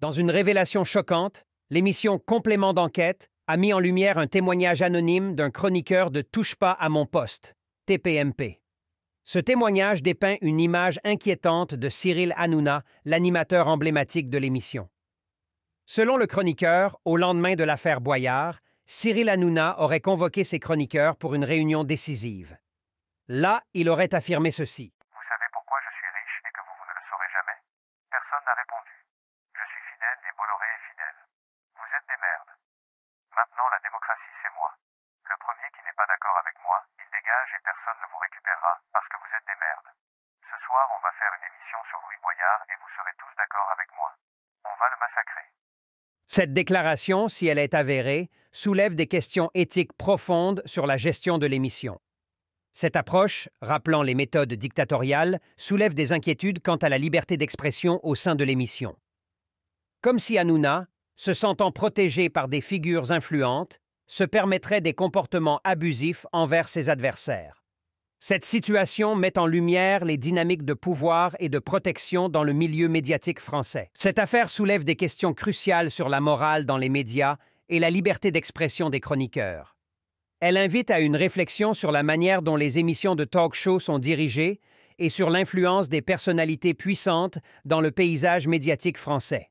Dans une révélation choquante, l'émission Complément d'enquête a mis en lumière un témoignage anonyme d'un chroniqueur de Touche pas à mon poste, TPMP. Ce témoignage dépeint une image inquiétante de Cyril Hanouna, l'animateur emblématique de l'émission. Selon le chroniqueur, au lendemain de l'affaire Boyard, Cyril Hanouna aurait convoqué ses chroniqueurs pour une réunion décisive. Là, il aurait affirmé ceci. Vous savez pourquoi je suis riche et que vous, ne le saurez jamais Personne n'a répondu. Je suis fidèle et Bolloré est fidèle. Vous êtes des merdes. Maintenant, la démocratie, c'est moi. Le premier qui n'est pas d'accord avec moi, il dégage et personne ne vous récupérera parce que vous êtes des merdes. Ce soir, on va faire une émission sur Louis Boyard et vous serez tous d'accord avec moi. On va le cette déclaration, si elle est avérée, soulève des questions éthiques profondes sur la gestion de l'émission. Cette approche, rappelant les méthodes dictatoriales, soulève des inquiétudes quant à la liberté d'expression au sein de l'émission. Comme si Hanouna, se sentant protégée par des figures influentes, se permettrait des comportements abusifs envers ses adversaires. Cette situation met en lumière les dynamiques de pouvoir et de protection dans le milieu médiatique français. Cette affaire soulève des questions cruciales sur la morale dans les médias et la liberté d'expression des chroniqueurs. Elle invite à une réflexion sur la manière dont les émissions de talk show sont dirigées et sur l'influence des personnalités puissantes dans le paysage médiatique français.